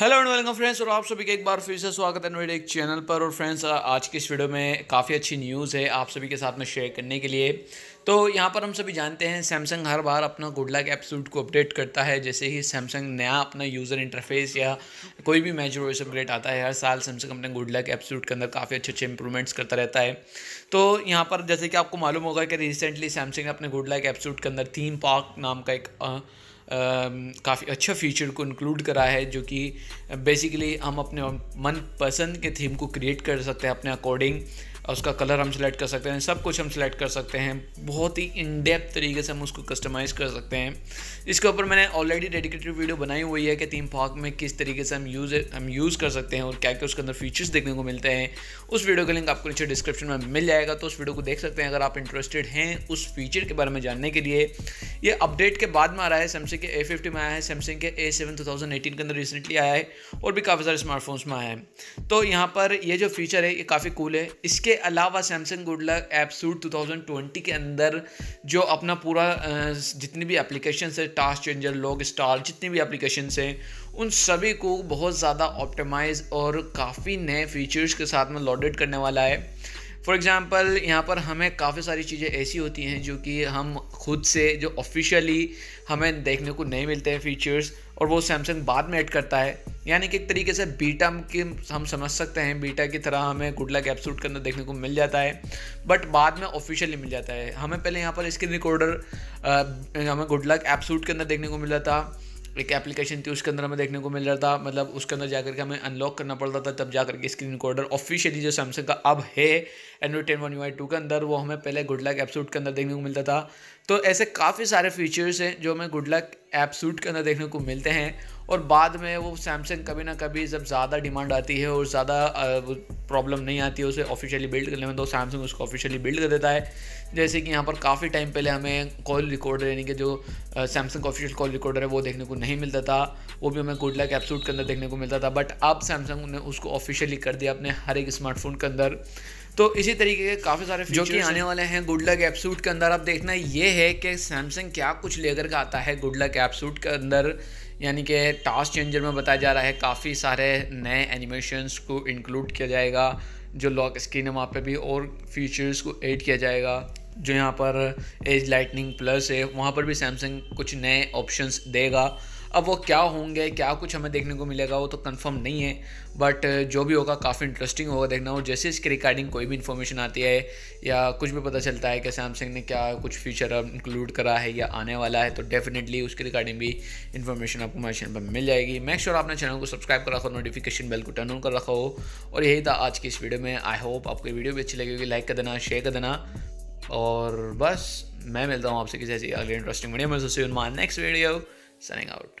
Hello and welcome friends और आप सभी का एक बार फिर से स्वागत है मेरे एक चैनल पर और फ्रेंड्स आज की इस वीडियो में काफ़ी अच्छी न्यूज़ है आप सभी के साथ में शेयर करने के लिए तो यहाँ पर हम सभी जानते हैं सैमसंग हर बार अपना गुड लक एप्सूट को अपडेट करता है जैसे ही सैमसंग नया अपना यूज़र इंटरफेस या कोई भी मेजर वॉइस अपडेट आता है हर साल सैमसंग अपने गुड लक एप्सूट के अंदर काफ़ी अच्छे अच्छे इंप्रूवमेंट्स करता रहता है तो यहाँ पर जैसे कि आपको मालूम होगा कि रिसेंटली सैमसंग ने अपने गुड लक एप्सूट के अंदर थीम पार्क नाम का एक काफ़ी अच्छा फीचर को इंक्लूड करा है जो कि बेसिकली हम अपने मनपसंद के थीम को क्रिएट कर सकते हैं अपने अकॉर्डिंग और उसका कलर हम सिलेक्ट कर सकते हैं सब कुछ हम सिलेक्ट कर सकते हैं बहुत ही इन डेप्थ तरीके से हम उसको कस्टमाइज़ कर सकते हैं इसके ऊपर मैंने ऑलरेडी डेडिकेटेड वीडियो बनाई हुई है कि थीम पार्क में किस तरीके से हम यूज़ हम यूज़ कर सकते हैं और क्या क्या उसके अंदर फीचर्स देखने को मिलते हैं उस वीडियो का लिंक आपको नीचे डिस्क्रिप्शन में मिल जाएगा तो उस वीडियो को देख सकते हैं अगर आप इंटरेस्टेड हैं उस फीचर के बारे में जानने के लिए ये अपडेट के बाद में आ रहा है सैमसंग के ए फिफ्टी में आया है सैमसंग के A seven two thousand eighteen के अंदर रिसेंटली आया है और भी काफ़ी सारे स्मार्टफोन्स में आया है तो यहाँ पर ये जो फीचर है ये काफ़ी कूल है इसके अलावा सैमसंग गुडलक ऐप सूट 2020 के अंदर जो अपना पूरा जितनी भी एप्लीकेशन है टास्क चेंजर लॉग स्टार जितनी भी एप्लीकेशन हैं उन सभी को बहुत ज़्यादा ऑप्टिमाइज और काफ़ी नए फीचर्स के साथ में लॉडेड करने वाला है फॉर एग्ज़ाम्पल यहाँ पर हमें काफ़ी सारी चीज़ें ऐसी होती हैं जो कि हम खुद से जो ऑफिशियली हमें देखने को नहीं मिलते हैं फीचर्स और वो सैमसंग बाद में ऐड करता है यानी कि एक तरीके से बीटा की हम समझ सकते हैं बीटा की तरह हमें गुड लक एप्सूट के देखने को मिल जाता है बट बाद में ऑफिशियली मिल जाता है हमें पहले यहाँ पर स्क्रीन रिकॉर्डर हमें गुड लक एप्सूट के अंदर देखने को मिला था एक एप्लीकेशन थी उसके अंदर हमें देखने को मिल रहा था मतलब उसके अंदर जाकर के हमें अनलॉक करना पड़ता था तब जाकर के स्क्रीन रिकॉर्डर ऑफिशियली जो सैमसंग का अब है Android ten one U two के अंदर वो हमें पहले गुड लक ऐप सूट के अंदर देखने को मिलता था तो ऐसे काफ़ी सारे फीचर्स हैं जो हमें गुड लक ऐप सूट के अंदर देखने को मिलते हैं और बाद में वो सैमसंग कभी ना कभी जब ज़्यादा डिमांड आती है और ज़्यादा प्रॉब्लम नहीं आती है उसे ऑफिशियली बिल्ड करने में तो सैमसंग उसको ऑफिशियली बिल्ड कर देता है जैसे कि यहाँ पर काफ़ी टाइम पहले हमें कॉल रिकॉर्डर यानी कि जो सैमसंग का ऑफिशियल कॉल रिकॉर्डर है वो देखने को नहीं मिलता था वो भी हमें गुडला कैप्सूट के अंदर देखने को मिलता था बट अब सैमसंग ने उसको ऑफिशियली कर दिया अपने हर एक स्मार्टफोन के अंदर तो इसी तरीके के काफ़ी सारे जो कि आने वाले हैं गुड लक एपसूट के अंदर अब देखना ये है कि सैमसंग क्या कुछ लेकर के आता है गुड लक ऐप सूट के अंदर यानी कि टास्क चेंजर में बताया जा रहा है काफ़ी सारे नए एनिमेशंस को इंक्लूड किया जाएगा जो लॉक स्क्रीन है वहाँ पर भी और फीचर्स को ऐड किया जाएगा जो यहाँ पर एज लाइटनिंग प्लस है वहाँ पर भी सैमसंग कुछ नए ऑप्शंस देगा अब वो क्या होंगे क्या कुछ हमें देखने को मिलेगा वो तो कंफर्म नहीं है बट जो भी होगा काफ़ी इंटरेस्टिंग होगा देखना और जैसे इसके रिकार्डिंग कोई भी इन्फॉर्मेशन आती है या कुछ भी पता चलता है कि सैमसंग ने क्या कुछ फीचर इंक्लूड करा है या आने वाला है तो डेफिनेटली उसके रिकार्डिंग भी इन्फॉर्मेशन आपको हमारे चैनल पर मिल जाएगी मेक श्योर आपने चैनल को सब्सक्राइब कर रखा हो नोटिफिकेशन बेल को टर्न ऑन कर रखा हो और यही था आज की इस वीडियो में आई होप आपको वीडियो भी अच्छी लगेगी लाइक कर देना शेयर कर देना और बस मैं मिलता हूँ आपसे किसी ऐसी अगले इंटरेस्टिंग वीडियो में so see my next video signing out.